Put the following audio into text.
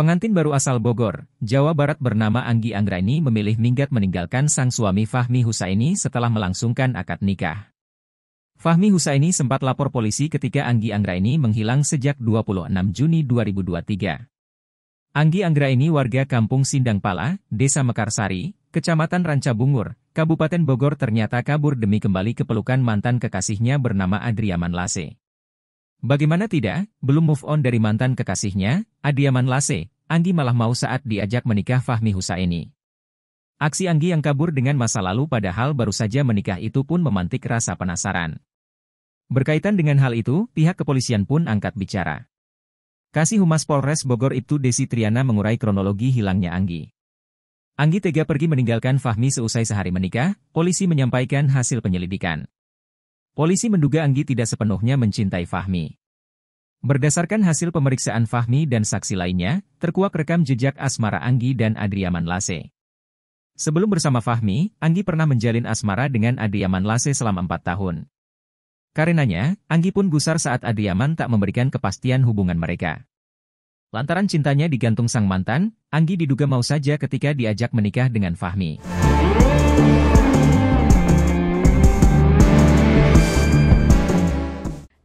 Pengantin baru asal Bogor, Jawa Barat bernama Anggi Anggraini memilih minggat meninggalkan sang suami Fahmi Husaini setelah melangsungkan akad nikah. Fahmi Husaini sempat lapor polisi ketika Anggi Anggraini menghilang sejak 26 Juni 2023. Anggi Anggraini warga kampung Sindangpala, Desa Mekarsari, Kecamatan Ranca Bungur, Kabupaten Bogor ternyata kabur demi kembali ke pelukan mantan kekasihnya bernama Adriaman Lase. Bagaimana tidak, belum move on dari mantan kekasihnya, Adiaman Lase, Anggi malah mau saat diajak menikah Fahmi Husaini. Aksi Anggi yang kabur dengan masa lalu padahal baru saja menikah itu pun memantik rasa penasaran. Berkaitan dengan hal itu, pihak kepolisian pun angkat bicara. Kasih Humas Polres Bogor itu Desi Triana mengurai kronologi hilangnya Anggi. Anggi tega pergi meninggalkan Fahmi seusai sehari menikah, polisi menyampaikan hasil penyelidikan. Polisi menduga Anggi tidak sepenuhnya mencintai Fahmi. Berdasarkan hasil pemeriksaan Fahmi dan saksi lainnya, terkuak rekam jejak asmara Anggi dan Adriaman Lase. Sebelum bersama Fahmi, Anggi pernah menjalin asmara dengan Adriaman Lase selama empat tahun. Karenanya, Anggi pun gusar saat Adriaman tak memberikan kepastian hubungan mereka. Lantaran cintanya digantung sang mantan, Anggi diduga mau saja ketika diajak menikah dengan Fahmi.